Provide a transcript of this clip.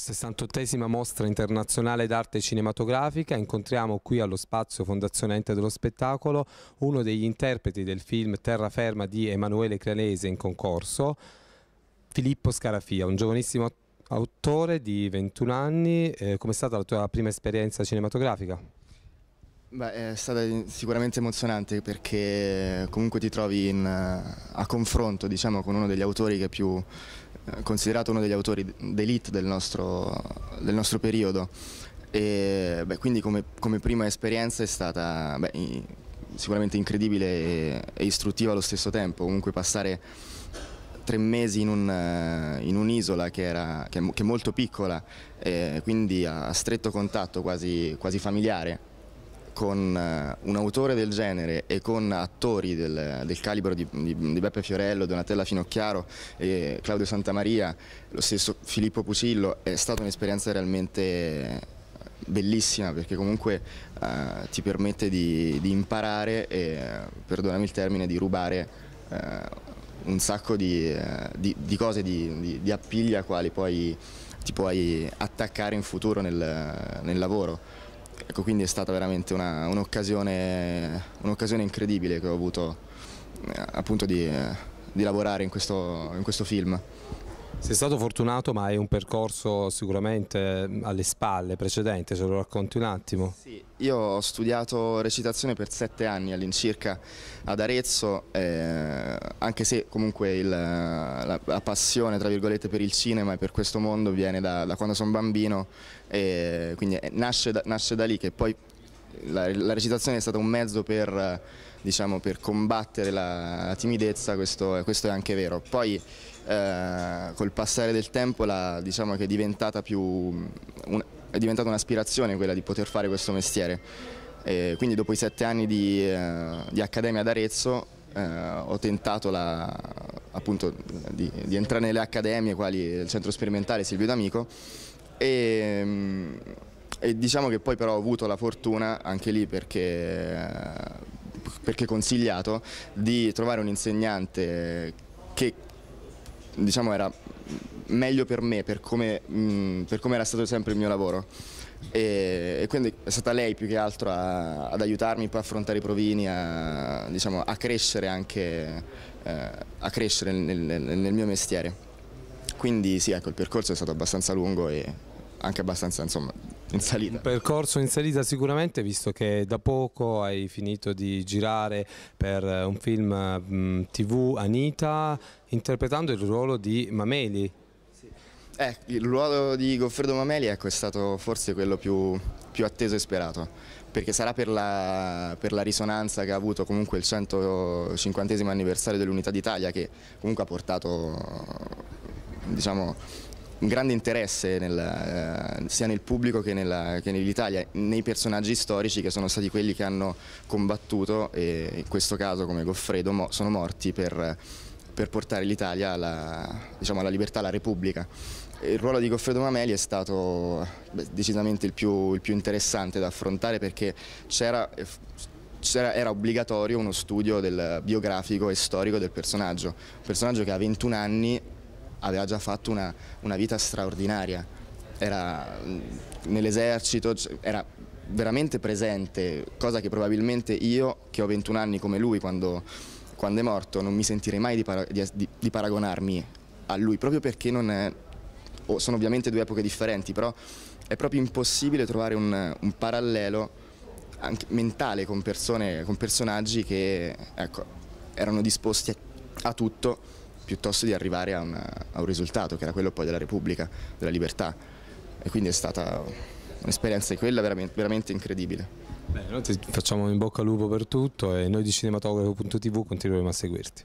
68esima mostra internazionale d'arte cinematografica, incontriamo qui allo spazio Fondazione Ente dello Spettacolo uno degli interpreti del film Terraferma di Emanuele Crealese in concorso, Filippo Scarafia, un giovanissimo autore di 21 anni. Eh, Com'è stata la tua prima esperienza cinematografica? Beh, è stata sicuramente emozionante perché comunque ti trovi in, eh, a confronto diciamo, con uno degli autori che più eh, considerato uno degli autori d'elite del, del nostro, periodo e beh, quindi come, come, prima esperienza è stata beh, sicuramente incredibile e, e, istruttiva allo stesso tempo, comunque passare tre mesi in, eh, un'isola un che, che, che, è molto piccola, eh, quindi a, a stretto contatto quasi, quasi familiare con eh, un autore del genere e con attori del, del calibro di, di, di, Beppe Fiorello, Donatella Finocchiaro e Claudio Santamaria, lo stesso Filippo Pusillo, è stata un'esperienza realmente eh, bellissima perché comunque uh, ti permette di, di, imparare e, perdonami il termine, di rubare uh, un sacco di, uh, di, di cose di, appiglia quali poi ti puoi attaccare in futuro nel, nel lavoro. Ecco, quindi è stata veramente un'occasione un incredibile che ho avuto eh, appunto di, eh, di lavorare in questo, in questo film. Sei stato fortunato ma hai un percorso sicuramente mm, alle spalle precedente, ce lo racconti un attimo? Sì, io ho studiato recitazione per sette anni all'incirca ad Arezzo, eh, anche se comunque il, la, la, passione per il cinema e per questo mondo viene da, da quando sono bambino, e quindi eh, nasce da, nasce da lì che poi la, la, recitazione è stata un mezzo per, eh, diciamo, per combattere la, la timidezza, questo, questo, è anche vero. Poi eh, col passare del tempo la, diciamo è diventata un'aspirazione un quella di poter fare questo mestiere. E quindi dopo i sette anni di, eh, di accademia ad Arezzo eh, ho tentato appunto, di, di entrare nelle accademie quali il centro sperimentale Silvio D'Amico e mm, e diciamo che poi però ho avuto la fortuna anche lì perché, perché consigliato di trovare un insegnante che diciamo era meglio per me, per come, mh, per come era stato sempre il mio lavoro. E, e, quindi è stata lei più che altro a, ad aiutarmi poi a affrontare i provini, a, diciamo, a crescere anche eh, a crescere nel, nel, nel, mio mestiere. Quindi sì, ecco, il percorso è stato abbastanza lungo e anche abbastanza insomma, in salita. Un percorso in salita sicuramente, visto che da poco hai finito di girare per eh, un film mm, TV Anita, interpretando il ruolo di Mameli. Eh, il ruolo di Goffredo Mameli ecco, è stato forse quello più, più atteso e sperato, perché sarà per la, per la, risonanza che ha avuto comunque il 150 anniversario dell'Unità d'Italia che comunque ha portato diciamo, un grande interesse nel, eh, sia nel pubblico che nell'Italia, nei personaggi storici che sono stati quelli che hanno combattuto e in questo caso come Goffredo mo sono morti per, per portare l'Italia alla, diciamo, alla libertà, alla Repubblica. Il ruolo di Goffredo Mameli è stato beh, decisamente il più, il più, interessante da affrontare perché c'era eh, era obbligatorio uno studio del biografico e storico del personaggio, un personaggio che a 21 anni aveva già fatto una, una vita straordinaria, era mm, nell'esercito, era veramente presente, cosa che probabilmente io, che ho 21 anni come lui quando, quando è morto, non mi sentirei mai di, para di, di paragonarmi a lui, proprio perché non è, oh, sono ovviamente due epoche differenti, però è proprio impossibile trovare un, un parallelo mentale con, persone, con personaggi che ecco, erano disposti a, a tutto piuttosto di arrivare a, una, a un risultato che era quello poi della Repubblica, della libertà e quindi è stata un'esperienza di quella veramente, veramente incredibile. Beh, noi ti facciamo in bocca al lupo per tutto e noi di cinematografo.tv continueremo a seguirti.